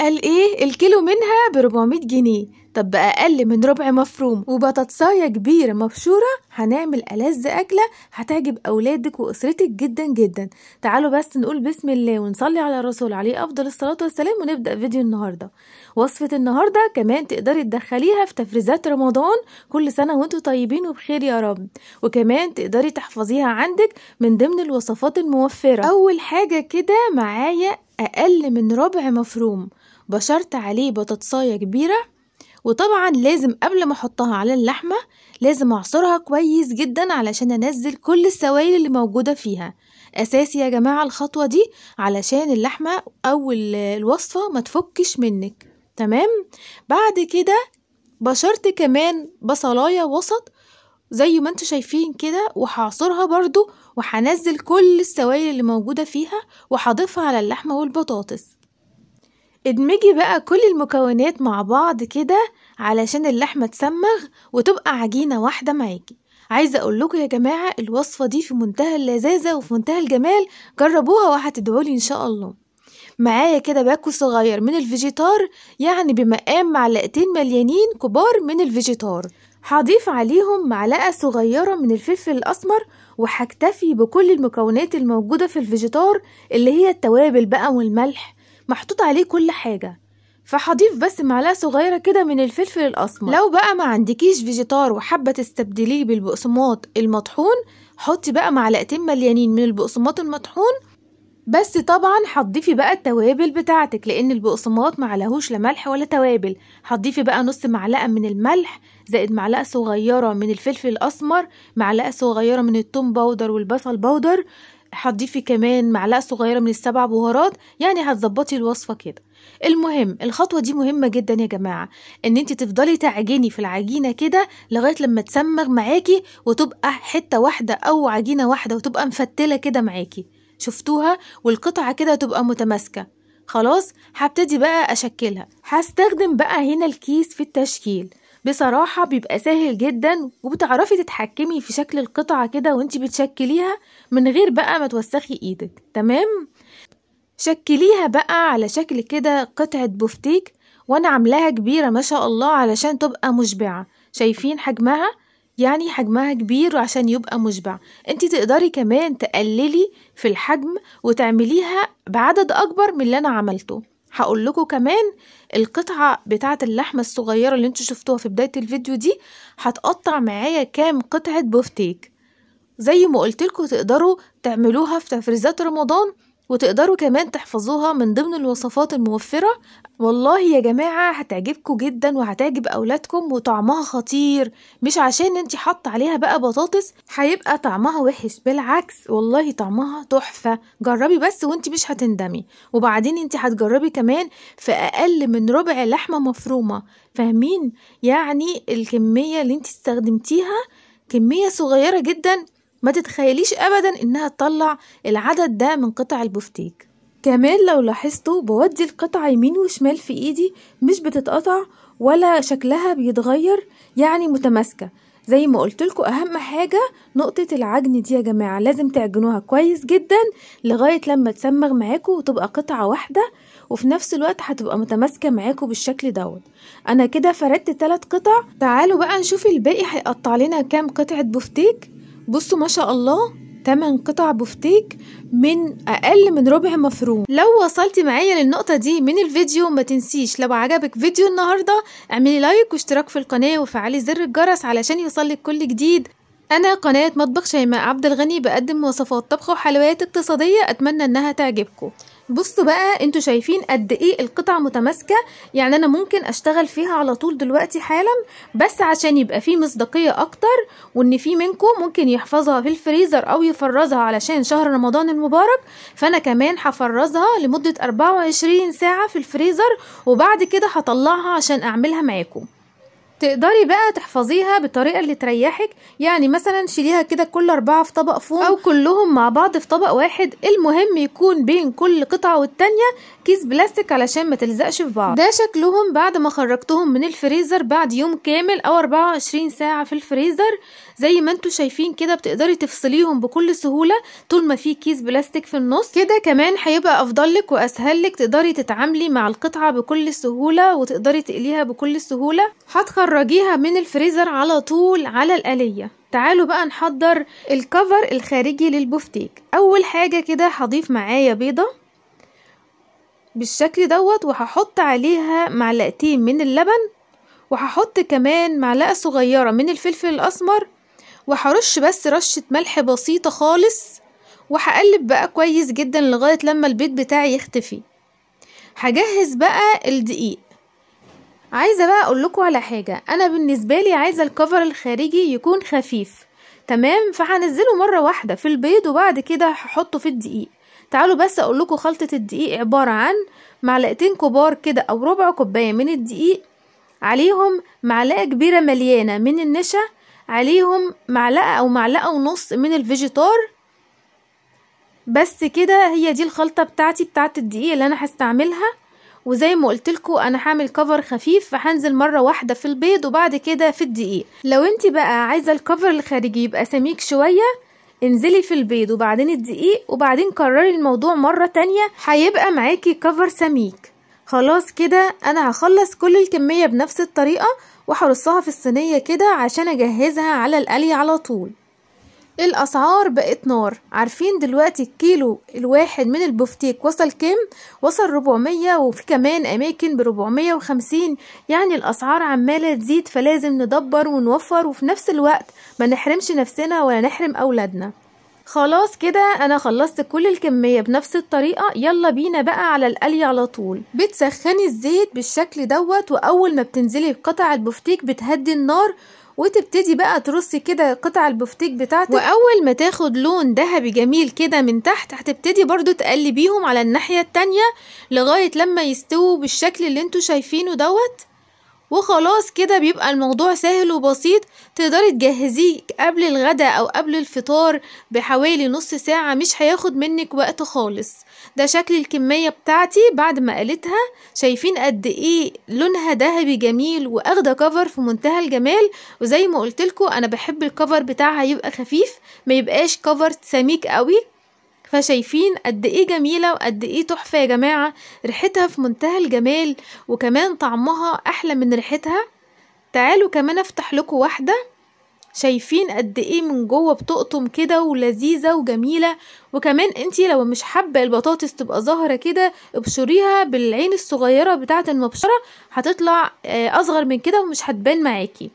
قال ايه الكيلو منها ب 400 جنيه طب بأقل من ربع مفروم وبطاطساية كبيرة مبشورة هنعمل ألذ أكلة هتعجب أولادك وأسرتك جدا جدا تعالوا بس نقول بسم الله ونصلي على الرسول عليه أفضل الصلاة والسلام ونبدأ فيديو النهاردة وصفة النهاردة كمان تقدري تدخليها في تفريزات رمضان كل سنة وانتوا طيبين وبخير يا رب وكمان تقدري تحفظيها عندك من ضمن الوصفات الموفرة أول حاجة كده معايا أقل من ربع مفروم بشرت عليه بطاطساية كبيرة وطبعا لازم قبل ما احطها على اللحمة لازم اعصرها كويس جدا علشان انزل كل السوائل اللي موجودة فيها اساسي يا جماعة الخطوة دي علشان اللحمة او الوصفة ما تفكش منك تمام بعد كده بشرت كمان بصلاية وسط زي ما انتوا شايفين كده وهعصرها برضو وهنزل كل السوائل اللي موجودة فيها وهضيفها على اللحمة والبطاطس ادمجي بقى كل المكونات مع بعض كده علشان اللحمة تسمغ وتبقى عجينة واحدة معاكي عايزة اقول لكم يا جماعة الوصفة دي في منتهى اللذاذة وفي منتهى الجمال جربوها وهتدعولي ان شاء الله معايا كده باكو صغير من الفيجيتار يعني بمقام معلقتين مليانين كبار من الفيجيتار هضيف عليهم معلقة صغيرة من الفلفل الأسمر وهكتفي بكل المكونات الموجودة في الفيجيتار اللي هي التوابل بقى والملح محطوط عليه كل حاجة فهضيف بس معلقة صغيرة كده من الفلفل الأسمر لو بقى ما عندكيش فيجيتار وحابة تستبدليه بالبقسماط المطحون حطي بقى معلقتين مليانين من البقسماط المطحون بس طبعا هتضيفي بقى التوابل بتاعتك لان البقسماط معلهوش لا ملح ولا توابل هتضيفي بقى نص معلقه من الملح زائد معلقه صغيره من الفلفل الاسمر معلقه صغيره من التوم باودر والبصل باودر هتضيفي كمان معلقه صغيره من السبع بهارات يعني هتظبطي الوصفه كده المهم الخطوه دي مهمه جدا يا جماعه ان انت تفضلي تعجني في العجينه كده لغايه لما تسمغ معاكي وتبقى حته واحده او عجينه واحده وتبقى مفتله كده معاكي شفتوها والقطعة كده تبقى متماسكة خلاص هبتدي بقى أشكلها هستخدم بقى هنا الكيس في التشكيل بصراحة بيبقى سهل جدا وبتعرفي تتحكمي في شكل القطعة كده وانتي بتشكليها من غير بقى ما توسخي ايدك تمام شكليها بقى على شكل كده قطعة بفتيك وانا عاملاها كبيرة ما شاء الله علشان تبقى مشبعة شايفين حجمها يعني حجمها كبير وعشان يبقى مشبع انت تقدري كمان تقللي في الحجم وتعمليها بعدد اكبر من اللي انا عملته هقول لكم كمان القطعة بتاعة اللحمة الصغيرة اللي انتوا شفتوها في بداية الفيديو دي هتقطع معايا كام قطعة بوفتيك زي ما قلت لكم تقدروا تعملوها في تفريزات رمضان وتقدروا كمان تحفظوها من ضمن الوصفات الموفرة والله يا جماعة هتعجبكم جدا وهتعجب أولادكم وطعمها خطير مش عشان انت حط عليها بقى بطاطس هيبقى طعمها وحش بالعكس والله طعمها تحفة جربي بس وانت مش هتندمي وبعدين انت هتجربي كمان في أقل من ربع لحمة مفرومة فاهمين يعني الكمية اللي انت استخدمتيها كمية صغيرة جدا ما تتخيليش أبدا إنها تطلع العدد ده من قطع البفتيك كمان لو لاحظتوا بودي القطعة يمين وشمال في إيدي مش بتتقطع ولا شكلها بيتغير يعني متماسكة زي ما قلتلكوا أهم حاجة نقطة العجن دي يا جماعة لازم تعجنوها كويس جدا لغاية لما تسمغ معاكوا وتبقى قطعة واحدة وفي نفس الوقت هتبقى متماسكة معاكوا بالشكل دوت أنا كده فردت ثلاث قطع تعالوا بقى نشوف الباقي هيقطع لنا كام قطعة بفتيك بصوا ما شاء الله 8 قطع بفتيك من اقل من ربع مفروم لو وصلتي معايا للنقطه دي من الفيديو ما تنسيش لو عجبك فيديو النهارده اعملي لايك واشتراك في القناه وفعلي زر الجرس علشان يوصلك كل جديد انا قناه مطبخ شيماء عبد الغني بقدم وصفات طبخ وحلويات اقتصاديه اتمنى انها تعجبكم بصوا بقى انتوا شايفين قد ايه القطع متماسكه يعني انا ممكن اشتغل فيها على طول دلوقتي حالا بس عشان يبقى فيه مصداقيه اكتر وان في منكم ممكن يحفظها في الفريزر او يفرزها علشان شهر رمضان المبارك فانا كمان هفرزها لمده 24 ساعه في الفريزر وبعد كده هطلعها عشان اعملها معاكم تقدري بقى تحفظيها بالطريقه اللي تريحك يعني مثلا شيليها كده كل اربعه في طبق فوم او كلهم مع بعض في طبق واحد المهم يكون بين كل قطعه والتانيه كيس بلاستيك علشان ما تلزقش في بعض ده شكلهم بعد ما خرجتهم من الفريزر بعد يوم كامل او 24 ساعه في الفريزر زي ما انتوا شايفين كده بتقدري تفصليهم بكل سهوله طول ما في كيس بلاستيك في النص كده كمان هيبقى افضل لك واسهل لك تقدري تتعاملي مع القطعه بكل سهوله وتقدري تقليها بكل سهوله هتخرج خرجيها من الفريزر على طول على الآلية تعالوا بقى نحضر الكفر الخارجي للبفتيك أول حاجة كده هضيف معايا بيضة بالشكل دوت وهحط عليها معلقتين من اللبن وهحط كمان معلقة صغيرة من الفلفل الأسمر وهرش بس رشة ملح بسيطة خالص وهقلب بقى كويس جدا لغاية لما البيض بتاعي يختفي هجهز بقى الدقيق عايزه بقى اقول لكم على حاجه انا بالنسبه لي عايزه الكفر الخارجي يكون خفيف تمام فهنزله مره واحده في البيض وبعد كده هحطه في الدقيق تعالوا بس اقول لكم خلطه الدقيق عباره عن معلقتين كبار كده او ربع كوبايه من الدقيق عليهم معلقه كبيره مليانه من النشا عليهم معلقه او معلقه ونص من الفيجيتار بس كده هي دي الخلطه بتاعتي بتاعت الدقيق اللي انا هستعملها وزي ما قلت لكم انا هعمل كفر خفيف فهنزل مره واحده في البيض وبعد كده في الدقيق لو انت بقى عايزه الكفر الخارجي يبقى سميك شويه انزلي في البيض وبعدين الدقيق وبعدين كرري الموضوع مرة تانية هيبقى معاكي كفر سميك خلاص كده انا هخلص كل الكمية بنفس الطريقة وهرصها في الصينية كده عشان اجهزها على القلي على طول الأسعار بقت نار عارفين دلوقتي الكيلو الواحد من البفتيك وصل كام وصل 400 وفي كمان أماكن ب 450 يعني الأسعار عمالة تزيد فلازم ندبر ونوفر وفي نفس الوقت ما نحرمش نفسنا ولا نحرم أولادنا خلاص كده انا خلصت كل الكمية بنفس الطريقة يلا بينا بقى على القلي على طول بتسخني الزيت بالشكل دوت واول ما بتنزلي بقطع البفتيك بتهدي النار وتبتدي بقى ترصي كده قطع البفتيك بتاعتك واول ما تاخد لون ذهبي جميل كده من تحت هتبتدي برضو تقلبيهم على الناحية التانية لغاية لما يستووا بالشكل اللي انتوا شايفينه دوت وخلاص كده بيبقى الموضوع سهل وبسيط تقدري تجهزيه قبل الغدا او قبل الفطار بحوالي نص ساعة مش هياخد منك وقت خالص ده شكل الكمية بتاعتي بعد ما قلتها شايفين قد ايه لونها ذهبي جميل واخده كفر في منتهى الجمال وزي ما قلتلكو انا بحب الكفر بتاعها يبقى خفيف ما يبقاش كفر سميك قوي فشايفين قد ايه جميله وقد ايه تحفه يا جماعه ريحتها في منتهى الجمال وكمان طعمها احلى من ريحتها تعالوا كمان افتح لكم واحده شايفين قد ايه من جوه بتقطم كده ولذيذه وجميله وكمان انتي لو مش حابه البطاطس تبقى ظاهره كده ابشريها بالعين الصغيره بتاعه المبشره هتطلع آه، اصغر من كده ومش هتبان معاكي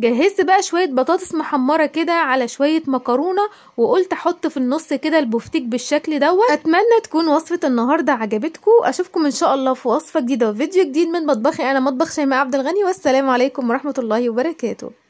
جهزت بقى شويه بطاطس محمره كده على شويه مكرونه وقلت احط في النص كده البفتيك بالشكل دوت اتمنى تكون وصفه النهارده عجبتكم اشوفكم ان شاء الله في وصفه جديده وفيديو جديد من مطبخي انا مطبخ شيماء عبد الغني والسلام عليكم ورحمه الله وبركاته